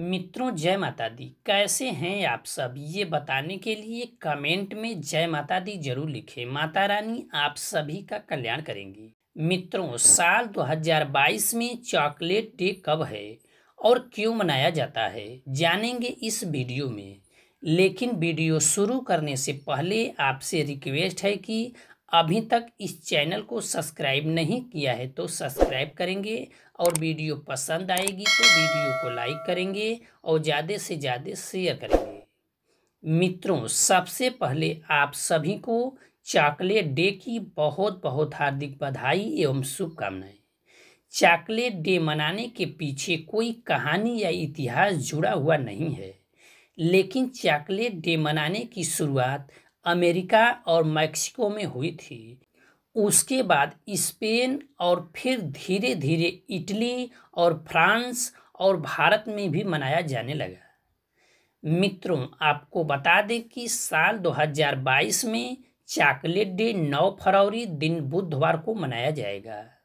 मित्रों जय माता दी कैसे हैं आप सब ये बताने के लिए कमेंट में जय माता दी जरूर लिखें माता रानी आप सभी का कल्याण करेंगी मित्रों साल 2022 में चॉकलेट डे कब है और क्यों मनाया जाता है जानेंगे इस वीडियो में लेकिन वीडियो शुरू करने से पहले आपसे रिक्वेस्ट है कि अभी तक इस चैनल को सब्सक्राइब नहीं किया है तो सब्सक्राइब करेंगे और वीडियो पसंद आएगी तो वीडियो को लाइक करेंगे और ज़्यादा से ज़्यादा शेयर करेंगे मित्रों सबसे पहले आप सभी को चॉकलेट डे की बहुत बहुत हार्दिक बधाई एवं शुभकामनाएं चॉकलेट डे मनाने के पीछे कोई कहानी या इतिहास जुड़ा हुआ नहीं है लेकिन चॉकलेट डे मनाने की शुरुआत अमेरिका और मैक्सिको में हुई थी उसके बाद स्पेन और फिर धीरे धीरे इटली और फ्रांस और भारत में भी मनाया जाने लगा मित्रों आपको बता दें कि साल 2022 में चॉकलेट डे 9 फरवरी दिन बुधवार को मनाया जाएगा